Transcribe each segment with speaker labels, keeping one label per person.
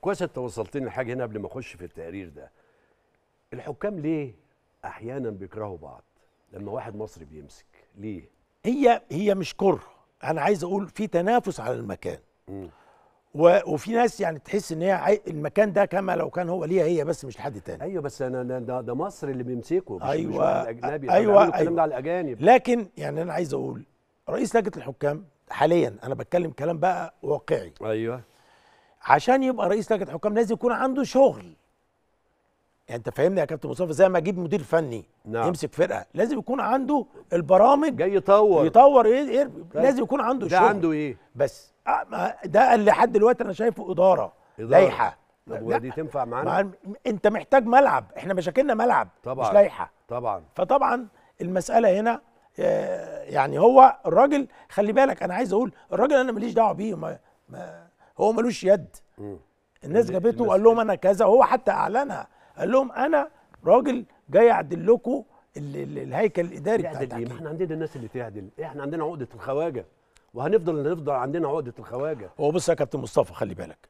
Speaker 1: كويس انت وصلتني لحاجه هنا قبل ما اخش في التقرير ده الحكام ليه احيانا بيكرهوا بعض لما واحد مصري بيمسك ليه هي هي مش كره انا عايز اقول في تنافس على المكان و وفي ناس يعني تحس ان هي المكان ده كما لو كان هو ليها هي بس مش لحد تاني ايوه بس انا ده, ده مصر اللي بيمسكه مش ايوه مش الاجنبي ايوه الكلام أيوة ده على الاجانب لكن يعني انا عايز اقول رئيس لجنه الحكام حاليا انا بتكلم كلام بقى واقعي ايوه عشان يبقى رئيس لجنه حكام لازم يكون عنده شغل يعني انت فاهمني يا كابتن مصطفى زي ما اجيب مدير فني نعم. يمسك فرقه لازم يكون عنده البرامج جاي يطور يطور ايه, إيه طيب. لازم يكون عنده ده شغل عنده ايه بس آه، ده اللي لحد دلوقتي انا شايفه اداره, إدارة. لائحه طب ودي تنفع معانا انت محتاج ملعب احنا مشاكلنا ملعب طبعا مش لائحه طبعا فطبعا المساله هنا آه، يعني هو الراجل خلي بالك انا عايز اقول الراجل انا ماليش دعوه بيه ما ما هو ملوش يد الناس جابته وقال لهم انا كذا وهو حتى اعلنها قال لهم انا راجل جاي اعدل لكم الهيكل الاداري بتاع التحكيم احنا عندنا الناس اللي تعدل احنا عندنا عقده الخواجه وهنفضل نفضل عندنا عقده الخواجه هو بص يا كابتن مصطفى خلي بالك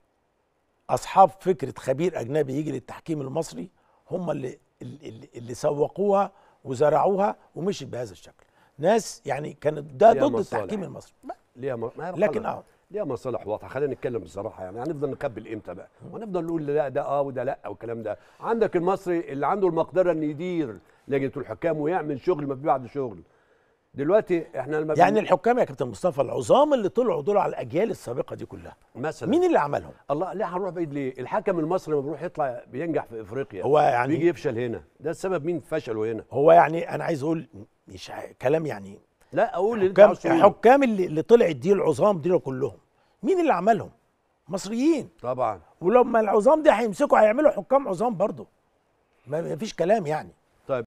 Speaker 1: اصحاب فكره خبير اجنبي يجي للتحكيم المصري هم اللي اللي, اللي سوقوها وزرعوها ومشيت بهذا الشكل ناس يعني كانت ده ضد مصالح. التحكيم المصري ليها م... لكن اه ليها مصالح واضحه خلينا نتكلم بصراحه يعني هنفضل يعني نكبل امتى بقى وهنفضل نقول لا ده اه وده لا والكلام ده عندك المصري اللي عنده المقدره ان يدير لجنه الحكام ويعمل شغل ما في بعد شغل دلوقتي احنا لما يعني الحكام يا كابتن مصطفى العظام اللي طلعوا دول على الاجيال السابقه دي كلها مثلا مين اللي عملهم؟ الله لا هنروح بعيد ليه؟ الحكم المصري لما بيروح يطلع بينجح في افريقيا هو يعني بيجي يفشل هنا ده السبب مين فشله هنا هو يعني انا عايز اقول مش كلام يعني لا اقول اللي انت الحكام اللي, اللي طلعت دي العظام دي كلهم مين اللي عملهم مصريين طبعا ولما العظام دي هيمسكوا هيعملوا حكام عظام برضه ما فيش كلام يعني